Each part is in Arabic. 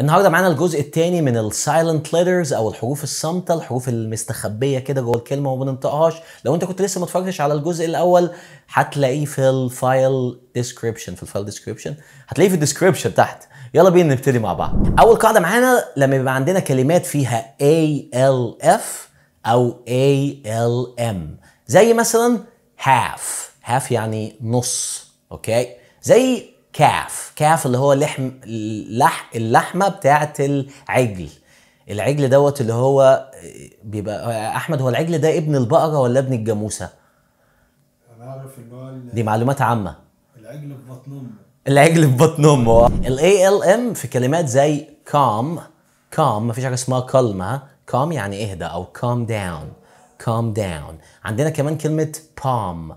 النهارده معانا الجزء الثاني من السايلنت ليترز او الحروف الصامته الحروف المستخبيه كده جوه الكلمه وما بننطقهاش لو انت كنت لسه ما اتفرجتش على الجزء الاول هتلاقيه في الفايل ديسكريبشن في الفايل ديسكريبشن هتلاقيه في الديسكريبشن تحت يلا بينا نبتدي مع بعض اول قاعده معانا لما يبقى عندنا كلمات فيها اف او ام زي مثلا half half يعني نص اوكي زي كاف كاف اللي هو لحم اللح اللحمه بتاعه العجل العجل دوت اللي هو آه، بيبقى آه، احمد هو العجل ده ابن البقره ولا ابن الجاموسه انا اعرف دي معلومات عامه العجل في بطن امه العجل في بطن امه الاي ال ام في كلمات زي calm calm مفيش حاجه اسمها كلمه calm يعني اهدى او calm down calm down عندنا كمان كلمه palm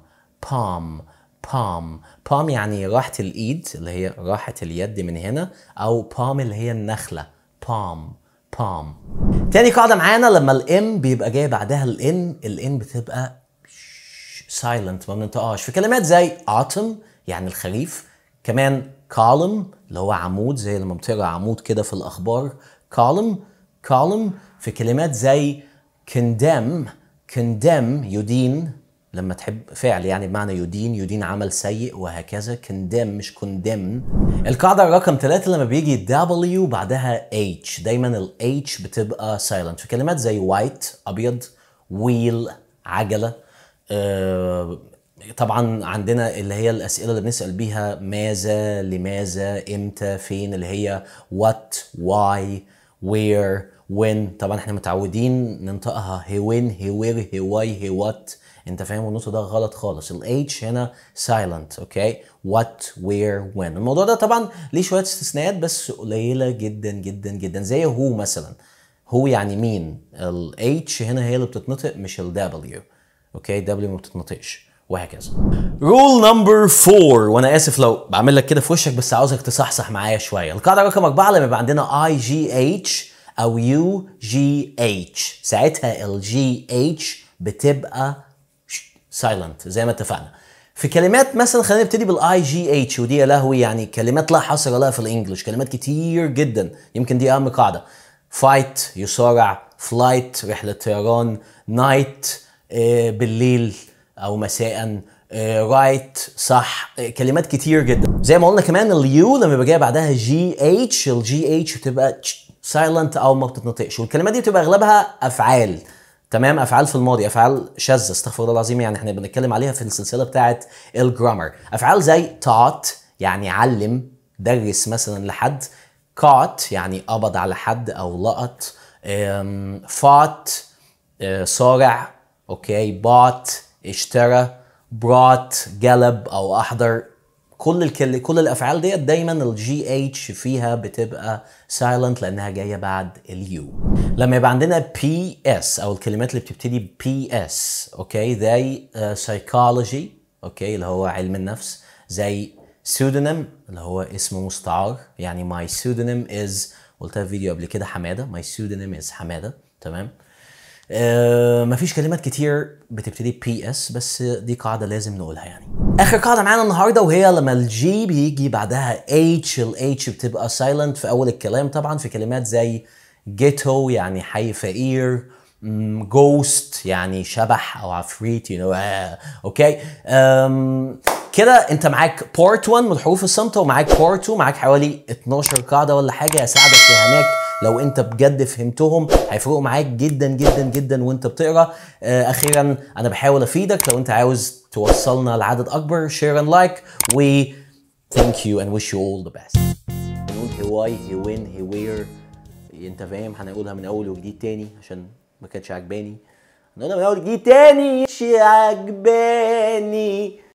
palm palm palm يعني راحة الإيد اللي هي راحة اليد من هنا أو palm اللي هي النخلة palm palm تاني قاعدة معانا لما الام بيبقى جاي بعدها الان الان بتبقى سايلنت ما بننطقهاش في كلمات زي autumn يعني الخريف كمان column اللي هو عمود زي لما بتقرا عمود كده في الأخبار column column في كلمات زي condemn condemn يدين لما تحب فعل يعني بمعنى يدين يدين عمل سيء وهكذا كندم مش كندم القاعدة رقم ثلاثة لما بيجي W بعدها H دايما ال H بتبقى silent في كلمات زي white أبيض wheel عجلة أه طبعا عندنا اللي هي الاسئله اللي بنسال بيها ماذا لماذا امتى فين اللي هي وات واي وير وين طبعا احنا متعودين ننطقها هي وين هي وير هي واي هي وات انت فاهم النص ده غلط خالص الاتش هنا سايلنت اوكي وات وير وين الموضوع ده طبعا ليه شويه استثناءات بس قليله جدا جدا جدا زي هو مثلا هو يعني مين الاتش هنا هي اللي بتتنطق مش الدبليو اوكي دبليو ما بتتنطقش وهكذا رول نمبر 4 وانا اسف لو بعمل لك كده في وشك بس عاوزك تصحصح معايا شويه القاعده رقم 4 لما يبقى عندنا اي جي اتش او يو جي اتش ساعتها الجي اتش بتبقى سايلنت زي ما اتفقنا في كلمات مثلا خلينا نبتدي بالاي جي اتش ودي يا لهوي يعني كلمات لا حصر لها في الانجلش كلمات كتير جدا يمكن دي اهم قاعده فايت يصارع فلايت رحله طيران نايت آه، بالليل او مساء رايت آه، صح آه، كلمات كتير جدا زي ما قلنا كمان اليو لما بيبقى بعدها جي اتش الجي اتش بتبقى سايلنت او ما بتتنطقش والكلمات دي بتبقى اغلبها افعال تمام افعال في الماضي افعال شاذه استغفر الله العظيم يعني احنا بنتكلم عليها في السلسله بتاعه الجرامر افعال زي تات يعني علم درس مثلا لحد كات يعني قبض على حد او لقط فات آه، صارع اوكي بات اشترى brought جلب او احضر كل الكل كل الافعال ديت دايما الجي اتش فيها بتبقى سايلنت لانها جايه بعد اليو لما يبقى عندنا بي اس او الكلمات اللي بتبتدي بي اس اوكي زي سايكولوجي آه، اوكي اللي هو علم النفس زي سودونيم اللي هو اسم مستعار يعني ماي سودونيم از قلتها في فيديو قبل كده حماده ماي سودونيم از حماده تمام ما آه، مفيش كلمات كتير بتبتدي بي اس بس دي قاعده لازم نقولها يعني اخر قاعده معانا النهارده وهي لما الجي بيجي بعدها اتش الاتش بتبقى سايلنت في اول الكلام طبعا في كلمات زي جيتو يعني حي فقير جوست يعني شبح او عفريت يو نو اوكي كده انت معاك بارت 1 من الحروف الصامته ومعاك بارت 2 معاك حوالي 12 قاعده ولا حاجه يساعدك في هناك لو انت بجد فهمتهم هيفرقوا معاك جدا جدا جدا وانت بتقرا آه، اخيرا انا بحاول افيدك لو انت عاوز توصلنا لعدد اكبر شير اند لايك و ثانك يو اند ويش يو اول ذا بيست نقول هي واي هي وين هي وير انت فاهم هنقولها من اول وجديد تاني عشان ما كانتش عجباني هنقولها من اول وجديد تاني مش عجباني